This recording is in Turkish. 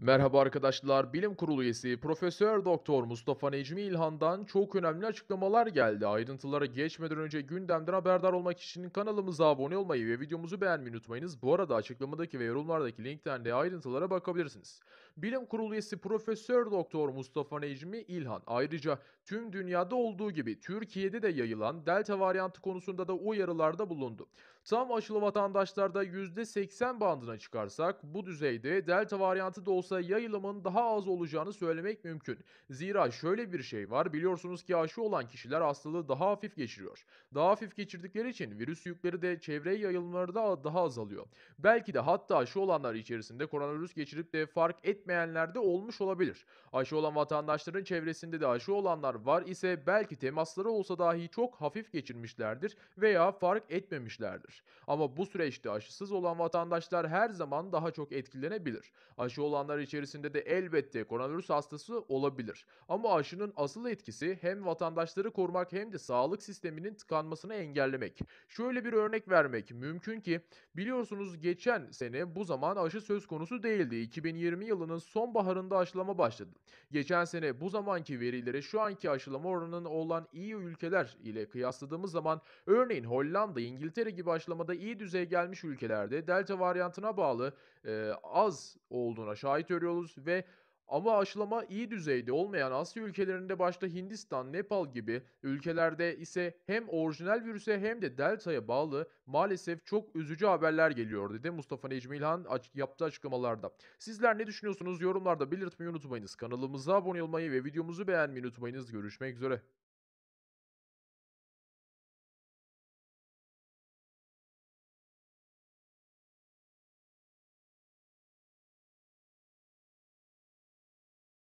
Merhaba arkadaşlar. Bilim Kurulu üyesi Profesör Doktor Mustafa Necmi İlhan'dan çok önemli açıklamalar geldi. Ayrıntılara geçmeden önce gündemden haberdar olmak için kanalımıza abone olmayı ve videomuzu beğenmeyi unutmayınız. Bu arada açıklamadaki ve yorumlardaki linkten de ayrıntılara bakabilirsiniz. Bilim Kurulu üyesi Profesör Doktor Mustafa Necmi İlhan ayrıca tüm dünyada olduğu gibi Türkiye'de de yayılan delta varyantı konusunda da uyarılarda bulundu. Tam aşılı vatandaşlarda %80 bandına çıkarsak bu düzeyde delta varyantı da olsa olsa yayılımın daha az olacağını söylemek mümkün. Zira şöyle bir şey var biliyorsunuz ki aşı olan kişiler hastalığı daha hafif geçiriyor. Daha hafif geçirdikleri için virüs yükleri de çevreye yayılmaları da daha azalıyor. Belki de hatta aşı olanlar içerisinde koronavirüs geçirip de fark etmeyenler de olmuş olabilir. Aşı olan vatandaşların çevresinde de aşı olanlar var ise belki temasları olsa dahi çok hafif geçirmişlerdir veya fark etmemişlerdir. Ama bu süreçte aşısız olan vatandaşlar her zaman daha çok etkilenebilir. Aşı olanlar insanlar içerisinde de elbette koronavirüs hastası olabilir. Ama aşının asıl etkisi hem vatandaşları korumak hem de sağlık sisteminin tıkanmasını engellemek. Şöyle bir örnek vermek mümkün ki biliyorsunuz geçen sene bu zaman aşı söz konusu değildi. 2020 yılının sonbaharında aşılama başladı. Geçen sene bu zamanki verilere şu anki aşılama oranının olan iyi ülkeler ile kıyasladığımız zaman örneğin Hollanda, İngiltere gibi aşılamada iyi düzeye gelmiş ülkelerde delta varyantına bağlı e, az olduğuna şahit görüyoruz ve ama aşılama iyi düzeyde olmayan Asya ülkelerinde başta Hindistan, Nepal gibi ülkelerde ise hem orijinal virüse hem de delta'ya bağlı maalesef çok üzücü haberler geliyor dedi Mustafa Necmi İlhan aç yaptığı açıklamalarda. Sizler ne düşünüyorsunuz yorumlarda belirtmeyi unutmayınız. Kanalımıza abone olmayı ve videomuzu beğenmeyi unutmayınız. Görüşmek üzere.